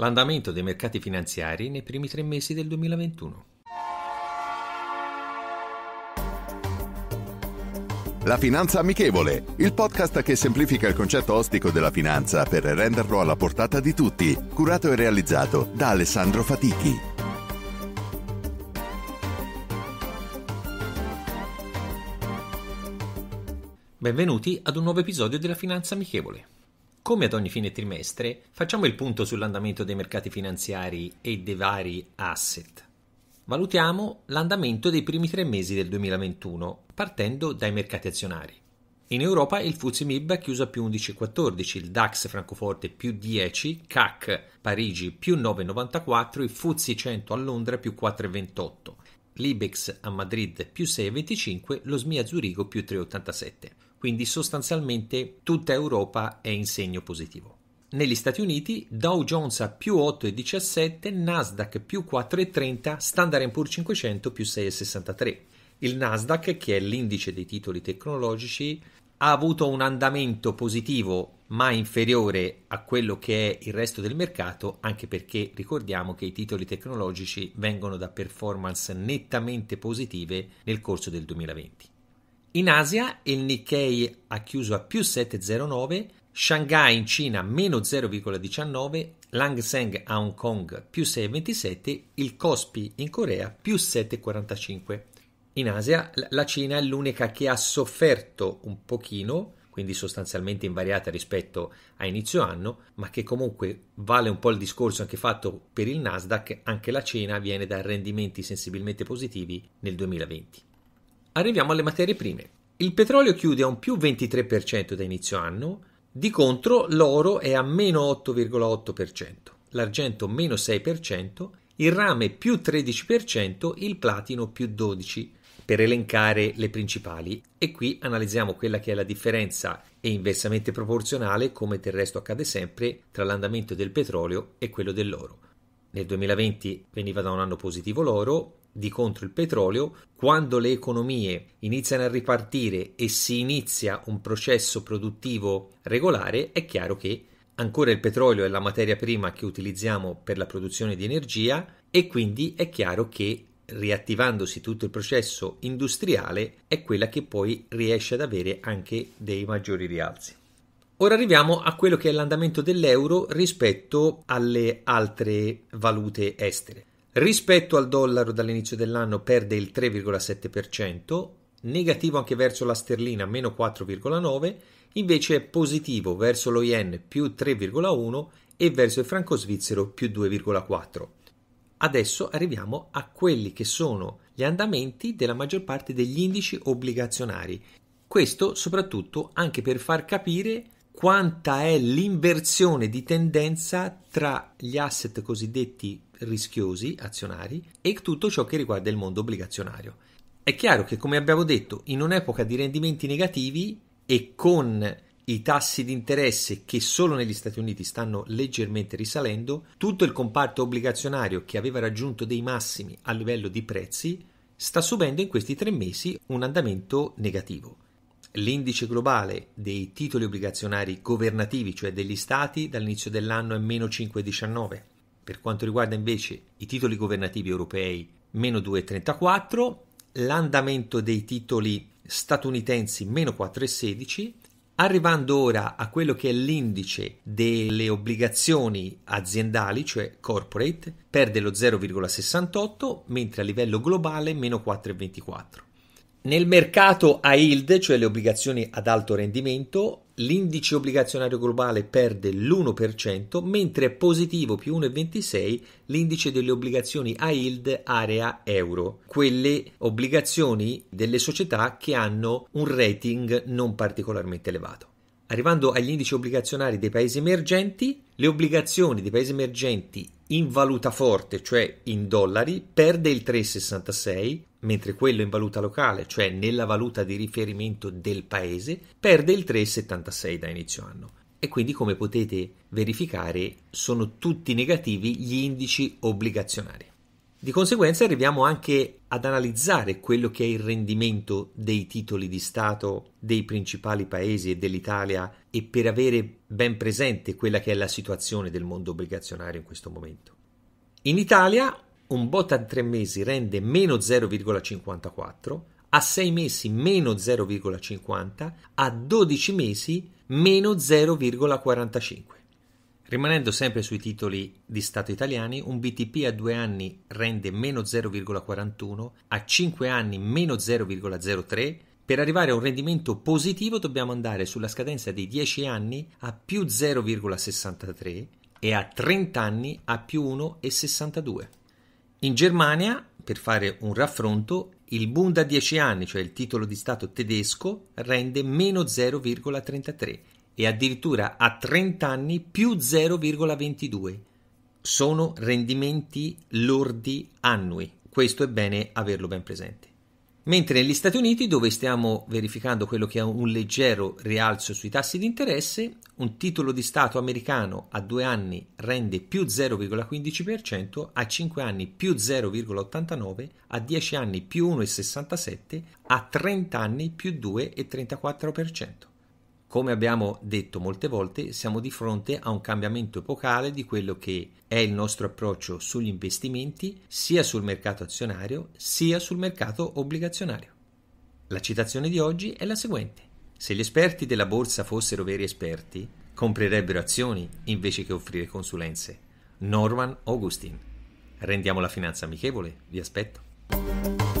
l'andamento dei mercati finanziari nei primi tre mesi del 2021. La Finanza Amichevole, il podcast che semplifica il concetto ostico della finanza per renderlo alla portata di tutti, curato e realizzato da Alessandro Fatichi. Benvenuti ad un nuovo episodio della Finanza Amichevole. Come ad ogni fine trimestre, facciamo il punto sull'andamento dei mercati finanziari e dei vari asset. Valutiamo l'andamento dei primi tre mesi del 2021, partendo dai mercati azionari. In Europa il FTSE MIB ha chiuso a più 11,14, il DAX Francoforte più 10, CAC Parigi più 9,94, il FTSE 100 a Londra più 4,28 l'Ibex a Madrid più 6,25, lo SMI a Zurigo più 3,87. Quindi sostanzialmente tutta Europa è in segno positivo. Negli Stati Uniti Dow Jones a più 8,17, Nasdaq più 4,30, Standard Poor's 500 più 6,63. Il Nasdaq, che è l'indice dei titoli tecnologici, ha avuto un andamento positivo ma inferiore a quello che è il resto del mercato, anche perché ricordiamo che i titoli tecnologici vengono da performance nettamente positive nel corso del 2020. In Asia il Nikkei ha chiuso a più 7,09, Shanghai in Cina meno 0,19, Lang Seng a Hong Kong più 6,27, il Kospi in Corea più 7,45. In Asia la Cina è l'unica che ha sofferto un pochino quindi sostanzialmente invariata rispetto a inizio anno, ma che comunque vale un po' il discorso anche fatto per il Nasdaq, anche la cena viene da rendimenti sensibilmente positivi nel 2020. Arriviamo alle materie prime. Il petrolio chiude a un più 23% da inizio anno, di contro l'oro è a meno 8,8%, l'argento meno 6%, il rame più 13%, il platino più 12% per elencare le principali e qui analizziamo quella che è la differenza e inversamente proporzionale, come del resto accade sempre, tra l'andamento del petrolio e quello dell'oro. Nel 2020 veniva da un anno positivo l'oro, di contro il petrolio, quando le economie iniziano a ripartire e si inizia un processo produttivo regolare, è chiaro che ancora il petrolio è la materia prima che utilizziamo per la produzione di energia e quindi è chiaro che riattivandosi tutto il processo industriale, è quella che poi riesce ad avere anche dei maggiori rialzi. Ora arriviamo a quello che è l'andamento dell'euro rispetto alle altre valute estere. Rispetto al dollaro dall'inizio dell'anno perde il 3,7%, negativo anche verso la sterlina meno 4,9%, invece è positivo verso lo yen più 3,1% e verso il franco svizzero più 2,4%. Adesso arriviamo a quelli che sono gli andamenti della maggior parte degli indici obbligazionari. Questo soprattutto anche per far capire quanta è l'inversione di tendenza tra gli asset cosiddetti rischiosi, azionari, e tutto ciò che riguarda il mondo obbligazionario. È chiaro che, come abbiamo detto, in un'epoca di rendimenti negativi e con i tassi di interesse che solo negli Stati Uniti stanno leggermente risalendo, tutto il comparto obbligazionario che aveva raggiunto dei massimi a livello di prezzi sta subendo in questi tre mesi un andamento negativo. L'indice globale dei titoli obbligazionari governativi, cioè degli stati, dall'inizio dell'anno è meno 5,19. Per quanto riguarda invece i titoli governativi europei, meno 2,34. L'andamento dei titoli statunitensi, meno 4,16 Arrivando ora a quello che è l'indice delle obbligazioni aziendali, cioè corporate, perde lo 0,68, mentre a livello globale meno 4,24. Nel mercato a yield, cioè le obbligazioni ad alto rendimento, l'indice obbligazionario globale perde l'1%, mentre è positivo più 1,26 l'indice delle obbligazioni a yield area euro, quelle obbligazioni delle società che hanno un rating non particolarmente elevato. Arrivando agli indici obbligazionari dei paesi emergenti, le obbligazioni dei paesi emergenti in valuta forte, cioè in dollari, perde il 3,66, mentre quello in valuta locale, cioè nella valuta di riferimento del paese, perde il 3,76 da inizio anno. E quindi, come potete verificare, sono tutti negativi gli indici obbligazionari. Di conseguenza arriviamo anche ad analizzare quello che è il rendimento dei titoli di Stato dei principali paesi e dell'Italia e per avere ben presente quella che è la situazione del mondo obbligazionario in questo momento. In Italia un bot a tre mesi rende meno 0,54, a sei mesi meno 0,50, a 12 mesi meno 0,45. Rimanendo sempre sui titoli di Stato italiani, un BTP a 2 anni rende meno 0,41, a 5 anni meno 0,03. Per arrivare a un rendimento positivo dobbiamo andare sulla scadenza di 10 anni a più 0,63 e a 30 anni a più 1,62. In Germania, per fare un raffronto, il Bund a 10 anni, cioè il titolo di Stato tedesco, rende meno 0,33 e addirittura a 30 anni più 0,22. Sono rendimenti lordi annui, questo è bene averlo ben presente. Mentre negli Stati Uniti, dove stiamo verificando quello che è un leggero rialzo sui tassi di interesse, un titolo di Stato americano a due anni rende più 0,15%, a 5 anni più 0,89%, a 10 anni più 1,67%, a 30 anni più 2,34%. Come abbiamo detto molte volte, siamo di fronte a un cambiamento epocale di quello che è il nostro approccio sugli investimenti, sia sul mercato azionario, sia sul mercato obbligazionario. La citazione di oggi è la seguente. Se gli esperti della borsa fossero veri esperti, comprerebbero azioni invece che offrire consulenze. Norman Augustin. Rendiamo la finanza amichevole, vi aspetto.